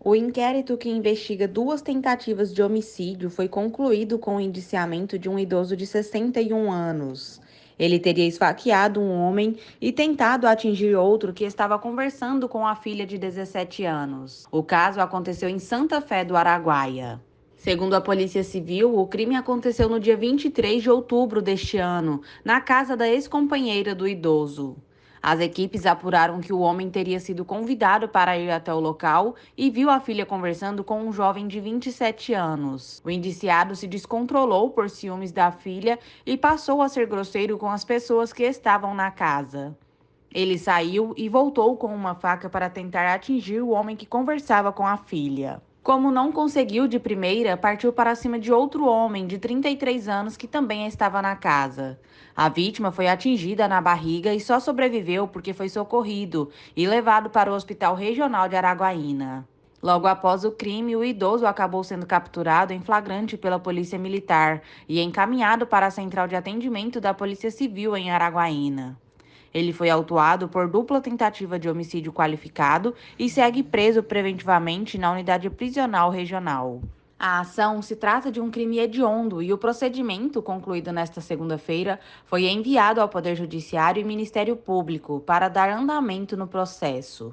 O inquérito que investiga duas tentativas de homicídio foi concluído com o indiciamento de um idoso de 61 anos. Ele teria esfaqueado um homem e tentado atingir outro que estava conversando com a filha de 17 anos. O caso aconteceu em Santa Fé do Araguaia. Segundo a Polícia Civil, o crime aconteceu no dia 23 de outubro deste ano, na casa da ex-companheira do idoso. As equipes apuraram que o homem teria sido convidado para ir até o local e viu a filha conversando com um jovem de 27 anos. O indiciado se descontrolou por ciúmes da filha e passou a ser grosseiro com as pessoas que estavam na casa. Ele saiu e voltou com uma faca para tentar atingir o homem que conversava com a filha. Como não conseguiu de primeira, partiu para cima de outro homem de 33 anos que também estava na casa. A vítima foi atingida na barriga e só sobreviveu porque foi socorrido e levado para o Hospital Regional de Araguaína. Logo após o crime, o idoso acabou sendo capturado em flagrante pela Polícia Militar e encaminhado para a Central de Atendimento da Polícia Civil em Araguaína. Ele foi autuado por dupla tentativa de homicídio qualificado e segue preso preventivamente na unidade prisional regional. A ação se trata de um crime hediondo e o procedimento, concluído nesta segunda-feira, foi enviado ao Poder Judiciário e Ministério Público para dar andamento no processo.